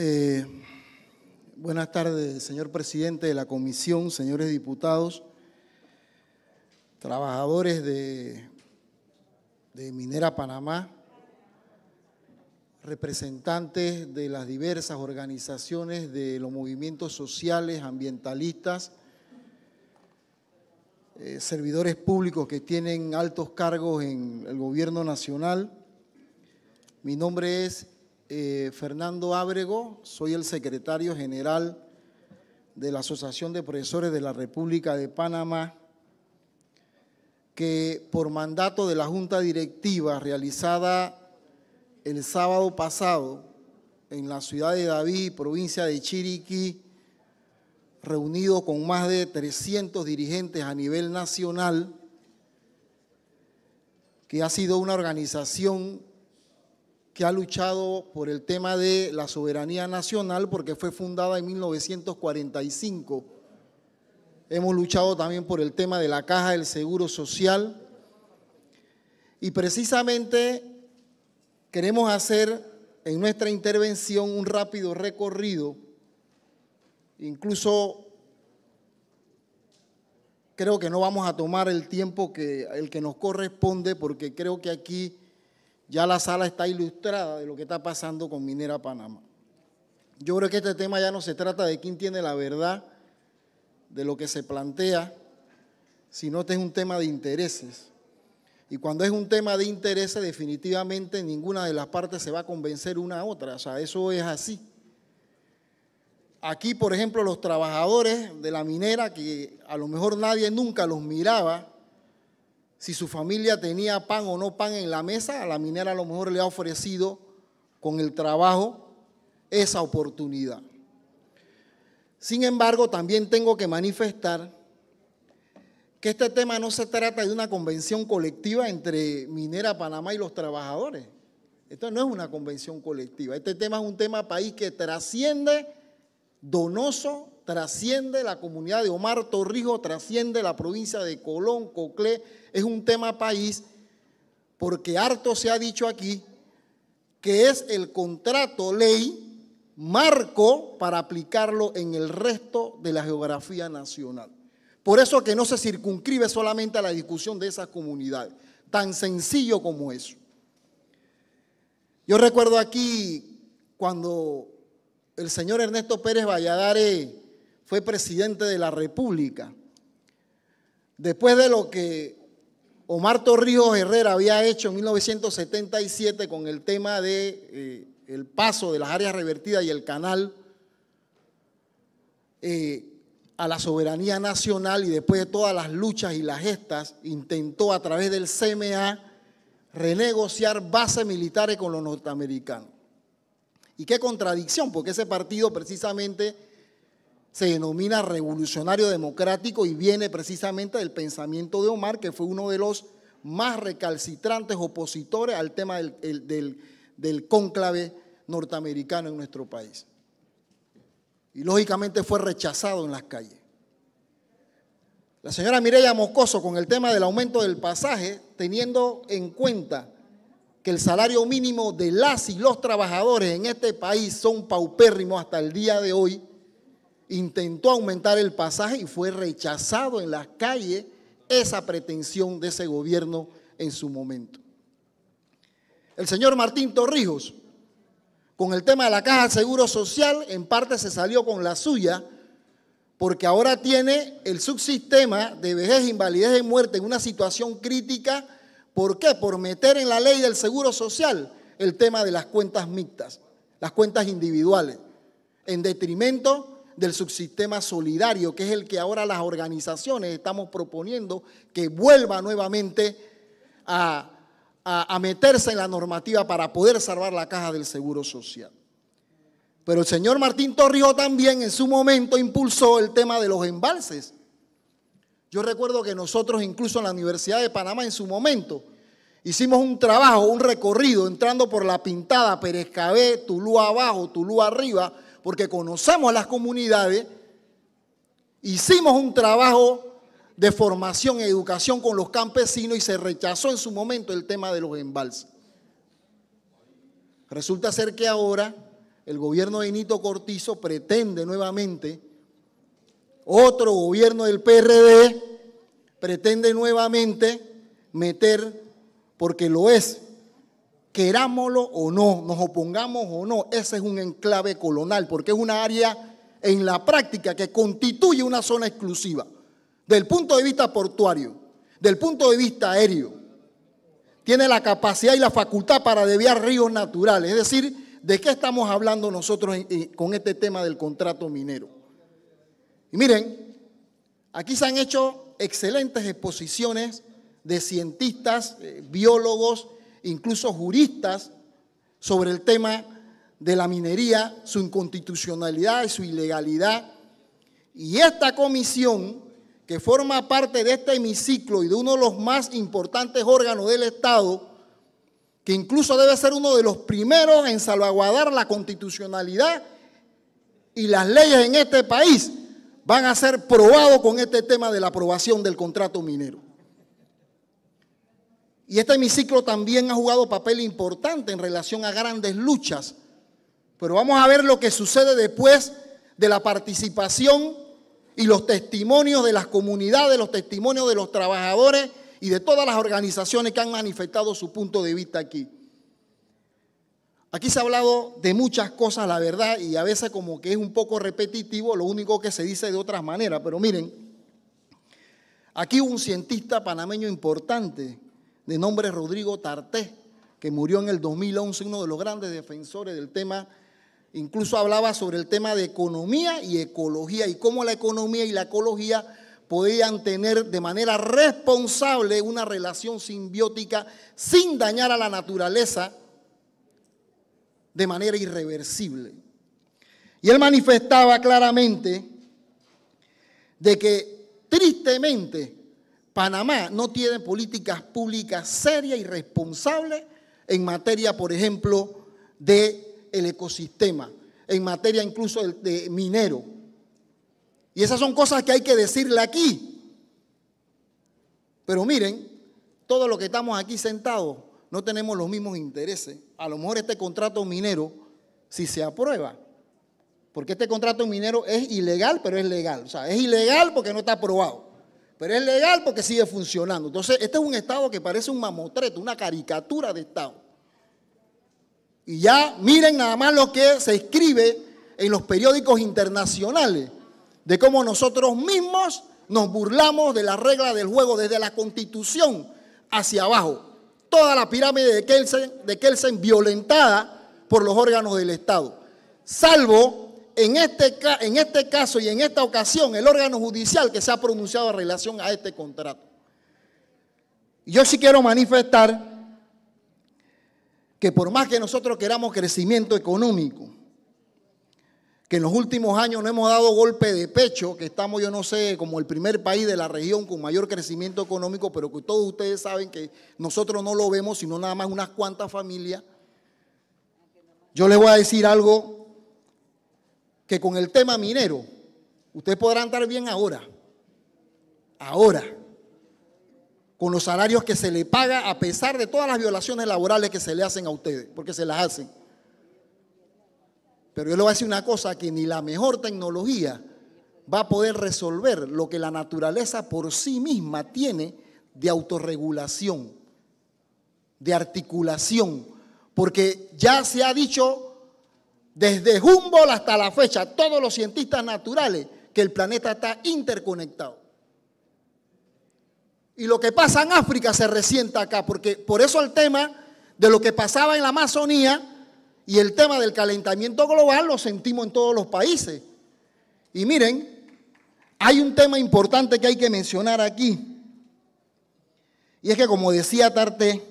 Eh, buenas tardes, señor presidente de la comisión, señores diputados, trabajadores de, Minera Panamá, representantes de las diversas organizaciones de los movimientos sociales, ambientalistas, eh, servidores públicos que tienen altos cargos en el gobierno nacional. Mi nombre es eh, Fernando Ábrego, soy el secretario general de la Asociación de Profesores de la República de Panamá, que por mandato de la Junta Directiva realizada el sábado pasado en la ciudad de David, provincia de Chiriquí, reunido con más de 300 dirigentes a nivel nacional, que ha sido una organización que ha luchado por el tema de la soberanía nacional porque fue fundada en 1945. Hemos luchado también por el tema de la caja del seguro social. Y precisamente queremos hacer en nuestra intervención un rápido recorrido. Incluso creo que no vamos a tomar el tiempo que, el que nos corresponde porque creo que aquí ya la sala está ilustrada de lo que está pasando con Minera Panamá. Yo creo que este tema ya no se trata de quién tiene la verdad de lo que se plantea, sino que este es un tema de intereses. Y cuando es un tema de intereses, definitivamente ninguna de las partes se va a convencer una a otra. O sea, eso es así. Aquí, por ejemplo, los trabajadores de la minera, que a lo mejor nadie nunca los miraba, si su familia tenía pan o no pan en la mesa, a la minera a lo mejor le ha ofrecido con el trabajo esa oportunidad. Sin embargo, también tengo que manifestar que este tema no se trata de una convención colectiva entre Minera Panamá y los trabajadores. Esto no es una convención colectiva. Este tema es un tema país que trasciende Donoso trasciende la comunidad de Omar Torrijos, trasciende la provincia de Colón, Coclé, es un tema país, porque harto se ha dicho aquí que es el contrato ley marco para aplicarlo en el resto de la geografía nacional. Por eso que no se circunscribe solamente a la discusión de esas comunidades, tan sencillo como eso. Yo recuerdo aquí cuando el señor Ernesto Pérez Valladares fue presidente de la República. Después de lo que Omar Torrijos Herrera había hecho en 1977 con el tema de eh, paso de las áreas revertidas y el canal eh, a la soberanía nacional y después de todas las luchas y las gestas, intentó a través del CMA renegociar bases militares con los norteamericanos. Y qué contradicción, porque ese partido precisamente se denomina revolucionario democrático y viene precisamente del pensamiento de Omar, que fue uno de los más recalcitrantes opositores al tema del, cónclave norteamericano en nuestro país. Y lógicamente fue rechazado en las calles. La señora Mireya Moscoso con el tema del aumento del pasaje, teniendo en cuenta que el salario mínimo de las y los trabajadores en este país son paupérrimos hasta el día de hoy, intentó aumentar el pasaje y fue rechazado en las calles esa pretensión de ese gobierno en su momento. El señor Martín Torrijos, con el tema de la caja de seguro social, en parte se salió con la suya, porque ahora tiene el subsistema de vejez, invalidez y muerte en una situación crítica. ¿Por qué? Por meter en la ley del seguro social el tema de las cuentas mixtas, las cuentas individuales, en detrimento del subsistema solidario, que es el que ahora las organizaciones estamos proponiendo que vuelva nuevamente a, meterse en la normativa para poder salvar la caja del Seguro Social. Pero el señor Martín Torrijos también en su momento impulsó el tema de los embalses. Yo recuerdo que nosotros incluso en la Universidad de Panamá en su momento hicimos un trabajo, un recorrido entrando por la pintada Pérez Tulú abajo, Tulú arriba, porque conocemos a las comunidades, hicimos un trabajo de formación y educación con los campesinos y se rechazó en su momento el tema de los embalses. Resulta ser que ahora el gobierno de Nito Cortizo pretende nuevamente, otro gobierno del PRD pretende nuevamente meter, porque lo es, querámoslo o no, nos opongamos o no, ese es un enclave colonial, porque es una área en la práctica que constituye una zona exclusiva, del punto de vista portuario, del punto de vista aéreo. Tiene la capacidad y la facultad para deviar ríos naturales, es decir, ¿de qué estamos hablando nosotros con este tema del contrato minero? Y miren, aquí se han hecho excelentes exposiciones de cientistas, eh, biólogos, incluso juristas, sobre el tema de la minería, su inconstitucionalidad y su ilegalidad. Y esta comisión, que forma parte de este hemiciclo y de uno de los más importantes órganos del Estado, que incluso debe ser uno de los primeros en salvaguardar la constitucionalidad y las leyes en este país, van a ser probados con este tema de la aprobación del contrato minero. Y este hemiciclo también ha jugado papel importante en relación a grandes luchas. Pero vamos a ver lo que sucede después de la participación y los testimonios de las comunidades, los testimonios de los trabajadores y de todas las organizaciones que han manifestado su punto de vista aquí. Aquí se ha hablado de muchas cosas, la verdad, y a veces como que es un poco repetitivo, lo único que se dice de otras maneras, pero miren, aquí un cientista panameño importante de nombre Rodrigo Tarté, que murió en el 2011, uno de los grandes defensores del tema. Incluso hablaba sobre el tema de economía y ecología y cómo la economía y la ecología podían tener de manera responsable una relación simbiótica sin dañar a la naturaleza de manera irreversible. Y él manifestaba claramente de que tristemente Panamá no tiene políticas públicas serias y responsables en materia, por ejemplo, del el ecosistema, en materia incluso de, minero. Y esas son cosas que hay que decirle aquí. Pero miren, todos los que estamos aquí sentados no tenemos los mismos intereses. A lo mejor este contrato minero, si se aprueba, porque este contrato minero es ilegal, pero es legal. O sea, es ilegal porque no está aprobado. Pero es legal porque sigue funcionando. Entonces, este es un Estado que parece un mamotreto, una caricatura de Estado. Y ya miren nada más lo que se escribe en los periódicos internacionales, de cómo nosotros mismos nos burlamos de la regla del juego desde la constitución hacia abajo. Toda la pirámide de Kelsen, de Kelsen violentada por los órganos del Estado, salvo este en este, caso y en esta ocasión el órgano judicial que se ha pronunciado en relación a este contrato. Yo sí quiero manifestar que por más que nosotros queramos crecimiento económico, que en los últimos años no hemos dado golpe de pecho, que estamos, yo no sé, como el primer país de la región con mayor crecimiento económico, pero que todos ustedes saben que nosotros no lo vemos, sino nada más unas cuantas familias. Yo les voy a decir algo que con el tema minero, ustedes podrán estar bien ahora, ahora, con los salarios que se le paga a pesar de todas las violaciones laborales que se le hacen a ustedes, porque se las hacen. Pero yo le voy a decir una cosa, que ni la mejor tecnología va a poder resolver lo que la naturaleza por sí misma tiene de autorregulación, de articulación, porque ya se ha dicho desde Humboldt hasta la fecha, todos los cientistas naturales, que el planeta está interconectado. Y lo que pasa en África se resienta acá, porque por eso el tema de lo que pasaba en la Amazonía y el tema del calentamiento global lo sentimos en todos los países. Y miren, hay un tema importante que hay que mencionar aquí. Y es que como decía Tarté,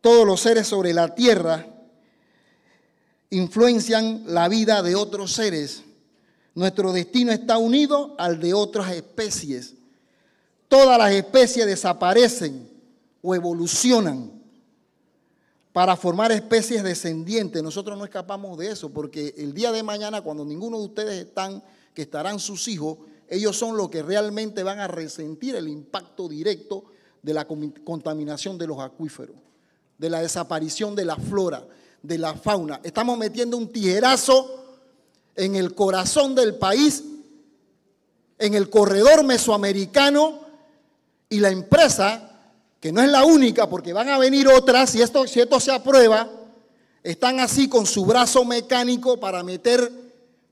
todos los seres sobre la tierra influencian la vida de otros seres. Nuestro destino está unido al de otras especies. Todas las especies desaparecen o evolucionan para formar especies descendientes. Nosotros no escapamos de eso, porque el día de mañana, cuando ninguno de ustedes están, que estarán sus hijos, ellos son los que realmente van a resentir el impacto directo de la contaminación de los acuíferos, de la desaparición de la flora, de la fauna. Estamos metiendo un tijerazo en el corazón del país, en el corredor mesoamericano, y la empresa, que no es la única, porque van a venir otras, si esto, si esto se aprueba, están así con su brazo mecánico para meter,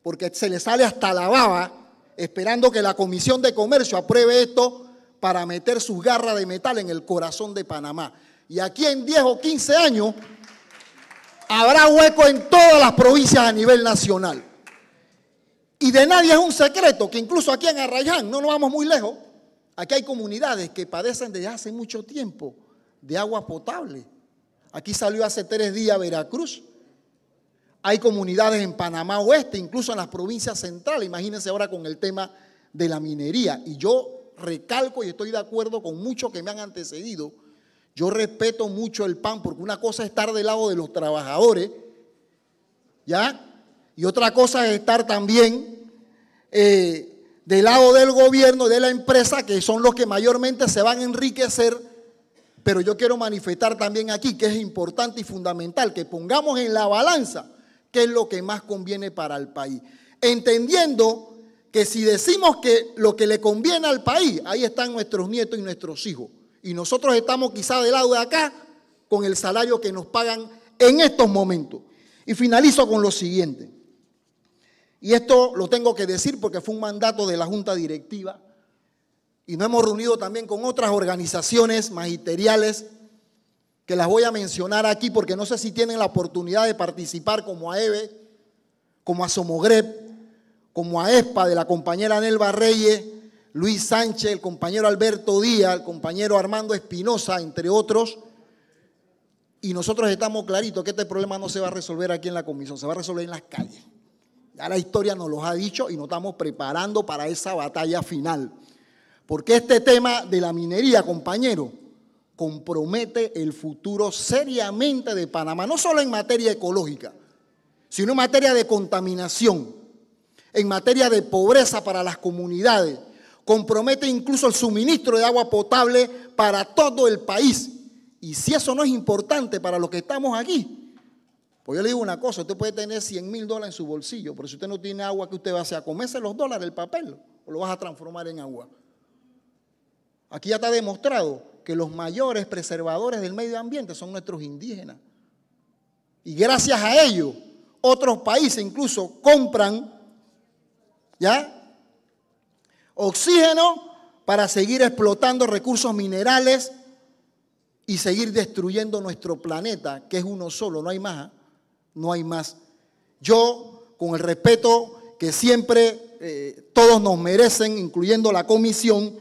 porque se les sale hasta la baba, esperando que la Comisión de Comercio apruebe esto para meter su garras de metal en el corazón de Panamá. Y aquí en 10 o 15 años Habrá hueco en todas las provincias a nivel nacional. Y de nadie es un secreto que incluso aquí en Arrayán, no nos vamos muy lejos, aquí hay comunidades que padecen desde hace mucho tiempo de agua potable. Aquí salió hace tres días Veracruz. Hay comunidades en Panamá Oeste, incluso en las provincias centrales. Imagínense ahora con el tema de la minería. Y yo recalco y estoy de acuerdo con muchos que me han antecedido yo respeto mucho el PAN porque una cosa es estar del lado de los trabajadores, ¿ya? Y otra cosa es estar también eh, del lado del gobierno, de la empresa, que son los que mayormente se van a enriquecer. Pero yo quiero manifestar también aquí que es importante y fundamental que pongamos en la balanza qué es lo que más conviene para el país. Entendiendo que si decimos que lo que le conviene al país, ahí están nuestros nietos y nuestros hijos. Y nosotros estamos quizá del lado de acá con el salario que nos pagan en estos momentos. Y finalizo con lo siguiente. Y esto lo tengo que decir porque fue un mandato de la Junta Directiva. Y nos hemos reunido también con otras organizaciones magisteriales que las voy a mencionar aquí porque no sé si tienen la oportunidad de participar como a EVE, como a Somogrep, como a ESPA de la compañera Nelva Reyes, Luis Sánchez, el compañero Alberto Díaz, el compañero Armando Espinosa, entre otros. Y nosotros estamos claritos que este problema no se va a resolver aquí en la comisión, se va a resolver en las calles. Ya la historia nos lo ha dicho y nos estamos preparando para esa batalla final. Porque este tema de la minería, compañero, compromete el futuro seriamente de Panamá, no solo en materia ecológica, sino en materia de contaminación, en materia de pobreza para las comunidades, compromete incluso el suministro de agua potable para todo el país. Y si eso no es importante para los que estamos aquí, pues yo le digo una cosa, usted puede tener 100 mil dólares en su bolsillo, pero si usted no tiene agua, ¿qué usted va a hacer? comerse los dólares, el papel? ¿O lo vas a transformar en agua? Aquí ya está demostrado que los mayores preservadores del medio ambiente son nuestros indígenas. Y gracias a ello, otros países incluso compran, ¿ya? oxígeno para seguir explotando recursos minerales y seguir destruyendo nuestro planeta, que es uno solo, no hay más, ¿ah? no hay más. Yo, con el respeto que siempre eh, todos nos merecen, incluyendo la comisión,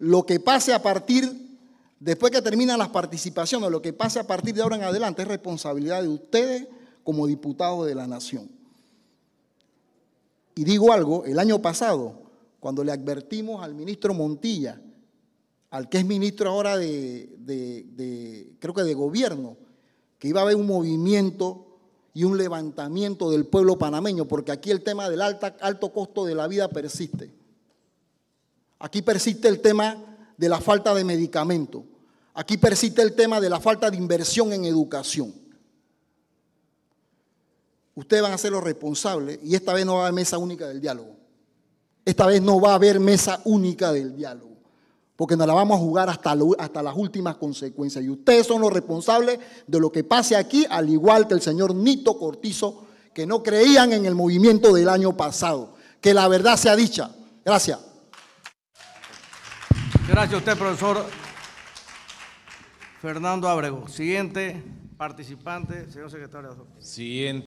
lo que pase a partir, después que terminan las participaciones, lo que pase a partir de ahora en adelante es responsabilidad de ustedes como diputados de la nación. Y digo algo, el año pasado cuando le advertimos al ministro Montilla, al que es ministro ahora de, creo que de gobierno, que iba a haber un movimiento y un levantamiento del pueblo panameño, porque aquí el tema del alto costo de la vida persiste. Aquí persiste el tema de la falta de medicamento. Aquí persiste el tema de la falta de inversión en educación. Ustedes van a ser los responsables y esta vez no va a haber mesa única del diálogo. Esta vez no va a haber mesa única del diálogo, porque nos la vamos a jugar hasta, hasta las últimas consecuencias. Y ustedes son los responsables de lo que pase aquí, al igual que el señor Nito Cortizo, que no creían en el movimiento del año pasado. Que la verdad sea dicha. Gracias. Gracias a usted, profesor Fernando Abrego. Siguiente participante, señor secretario. Siguiente.